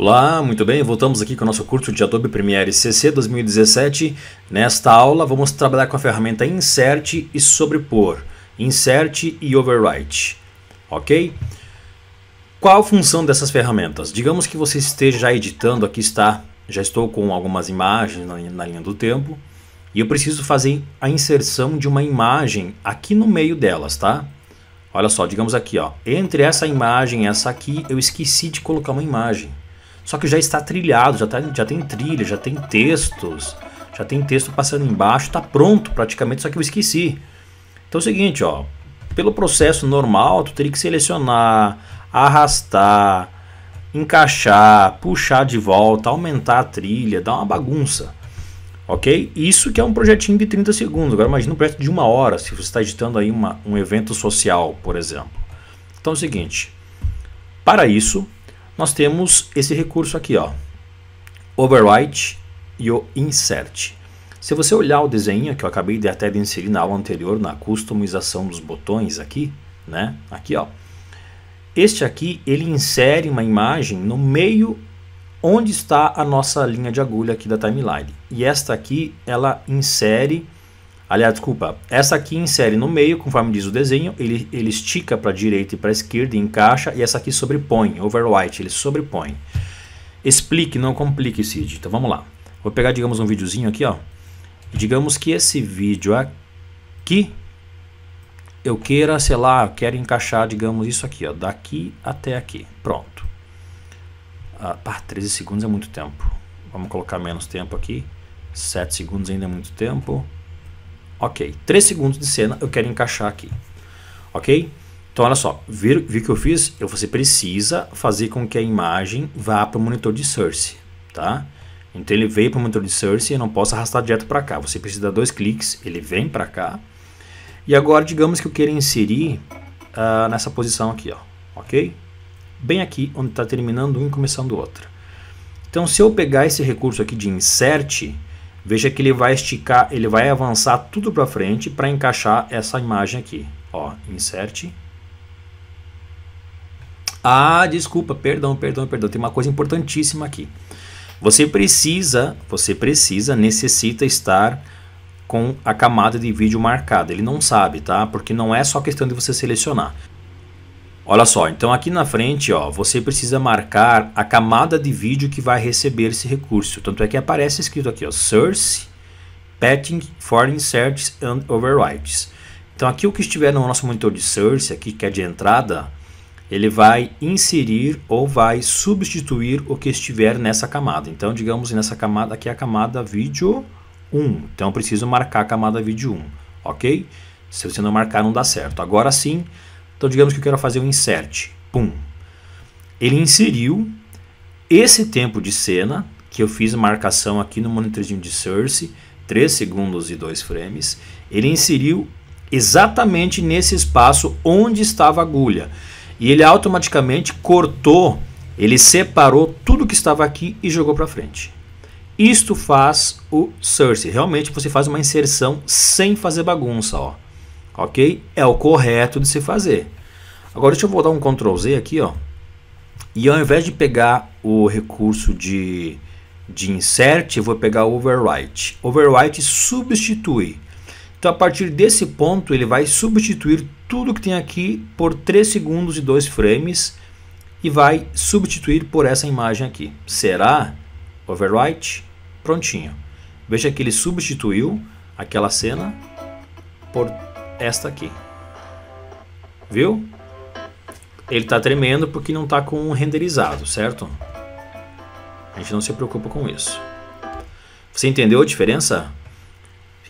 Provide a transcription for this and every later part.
Olá, muito bem, voltamos aqui com o nosso curso de Adobe Premiere CC 2017. Nesta aula vamos trabalhar com a ferramenta Insert e Sobrepor, Insert e Overwrite, ok? Qual a função dessas ferramentas? Digamos que você esteja já editando, aqui está, já estou com algumas imagens na, na linha do tempo, e eu preciso fazer a inserção de uma imagem aqui no meio delas, tá? Olha só, digamos aqui, ó, entre essa imagem e essa aqui, eu esqueci de colocar uma imagem. Só que já está trilhado, já, tá, já tem trilha, já tem textos, já tem texto passando embaixo, está pronto praticamente, só que eu esqueci. Então é o seguinte, ó, pelo processo normal, tu teria que selecionar, arrastar, encaixar, puxar de volta, aumentar a trilha, dar uma bagunça. Ok? Isso que é um projetinho de 30 segundos. Agora imagina um projeto de uma hora, se você está editando aí uma, um evento social, por exemplo. Então é o seguinte, para isso, nós temos esse recurso aqui, ó, Overwrite e o Insert. Se você olhar o desenho que eu acabei de até de inserir na aula anterior, na customização dos botões aqui, né? Aqui, ó. Este aqui, ele insere uma imagem no meio onde está a nossa linha de agulha aqui da timeline. E esta aqui, ela insere Aliás, desculpa, essa aqui insere no meio, conforme diz o desenho, ele, ele estica para a direita e para a esquerda, encaixa, e essa aqui sobrepõe, overwrite, ele sobrepõe. Explique, não complique, Cid. Então vamos lá. Vou pegar, digamos, um videozinho aqui, ó. Digamos que esse vídeo aqui, eu queira, sei lá, eu quero encaixar, digamos, isso aqui, ó, daqui até aqui. Pronto. Ah, 13 segundos é muito tempo. Vamos colocar menos tempo aqui. 7 segundos ainda é muito tempo. Ok, 3 segundos de cena eu quero encaixar aqui. Ok? Então olha só, viu o que eu fiz? Eu, você precisa fazer com que a imagem vá para o monitor de source, tá? Então ele veio para o monitor de source e eu não posso arrastar direto para cá. Você precisa dar dois cliques, ele vem para cá. E agora digamos que eu queira inserir uh, nessa posição aqui, ó, ok? Bem aqui, onde está terminando um e começando o outro. Então se eu pegar esse recurso aqui de insert, veja que ele vai esticar, ele vai avançar tudo para frente para encaixar essa imagem aqui. Ó, insert. Ah, desculpa, perdão, perdão, perdão. Tem uma coisa importantíssima aqui. Você precisa, você precisa, necessita estar com a camada de vídeo marcada. Ele não sabe, tá? Porque não é só questão de você selecionar. Olha só, então aqui na frente ó, você precisa marcar a camada de vídeo que vai receber esse recurso. Tanto é que aparece escrito aqui, ó, Source, Patching, Foreign Inserts and Overrides. Então aqui o que estiver no nosso monitor de source, aqui que é de entrada, ele vai inserir ou vai substituir o que estiver nessa camada. Então, digamos nessa camada aqui é a camada vídeo 1. Então, eu preciso marcar a camada vídeo 1, ok? Se você não marcar, não dá certo. Agora sim, então, digamos que eu quero fazer um insert. Pum. Ele inseriu esse tempo de cena, que eu fiz marcação aqui no monitorzinho de source, 3 segundos e 2 frames, ele inseriu exatamente nesse espaço onde estava a agulha. E ele automaticamente cortou, ele separou tudo que estava aqui e jogou para frente. Isto faz o source. Realmente você faz uma inserção sem fazer bagunça, ó ok? É o correto de se fazer. Agora deixa eu vou dar um Ctrl Z aqui, ó. E ao invés de pegar o recurso de, de insert, eu vou pegar o overwrite. Overwrite substitui. Então a partir desse ponto ele vai substituir tudo que tem aqui por 3 segundos e 2 frames e vai substituir por essa imagem aqui. Será? Overwrite? Prontinho. Veja que ele substituiu aquela cena por esta aqui. Viu? Ele está tremendo porque não está com renderizado, certo? A gente não se preocupa com isso. Você entendeu a diferença?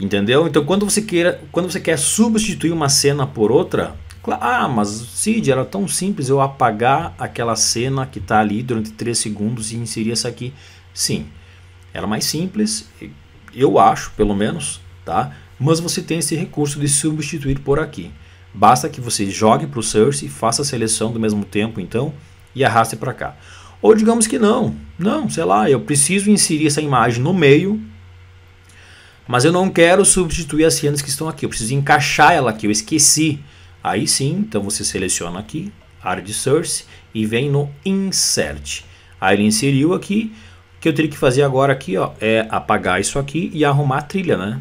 Entendeu? Então, quando você, queira, quando você quer substituir uma cena por outra, ah, mas Cid, era tão simples eu apagar aquela cena que está ali durante 3 segundos e inserir essa aqui. Sim, era mais simples, eu acho, pelo menos, tá? Mas você tem esse recurso de substituir por aqui. Basta que você jogue para o Source, faça a seleção do mesmo tempo, então, e arraste para cá. Ou digamos que não, não, sei lá, eu preciso inserir essa imagem no meio, mas eu não quero substituir as cenas que estão aqui, eu preciso encaixar ela aqui, eu esqueci. Aí sim, então você seleciona aqui, área de Source, e vem no Insert. Aí ele inseriu aqui, o que eu teria que fazer agora aqui ó, é apagar isso aqui e arrumar a trilha, né?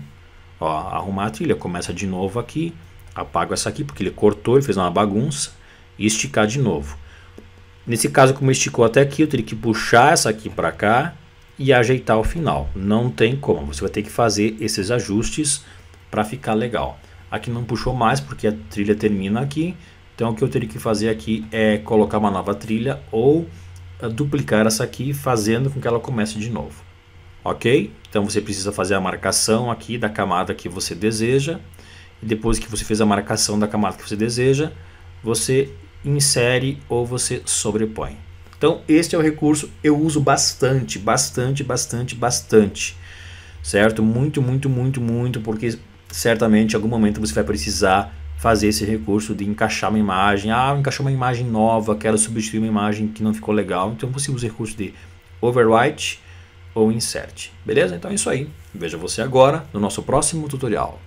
Ó, arrumar a trilha, começa de novo aqui, apago essa aqui porque ele cortou, ele fez uma bagunça, e esticar de novo. Nesse caso, como esticou até aqui, eu teria que puxar essa aqui para cá e ajeitar o final. Não tem como, você vai ter que fazer esses ajustes para ficar legal. Aqui não puxou mais porque a trilha termina aqui, então o que eu teria que fazer aqui é colocar uma nova trilha ou eh, duplicar essa aqui fazendo com que ela comece de novo ok? Então você precisa fazer a marcação aqui da camada que você deseja. E depois que você fez a marcação da camada que você deseja, você insere ou você sobrepõe. Então este é o recurso eu uso bastante, bastante, bastante, bastante. Certo? Muito, muito, muito, muito, porque certamente em algum momento você vai precisar fazer esse recurso de encaixar uma imagem. Ah, encaixou uma imagem nova, quero substituir uma imagem que não ficou legal. Então você usa o recurso de overwrite ou insert. Beleza? Então é isso aí. Vejo você agora no nosso próximo tutorial.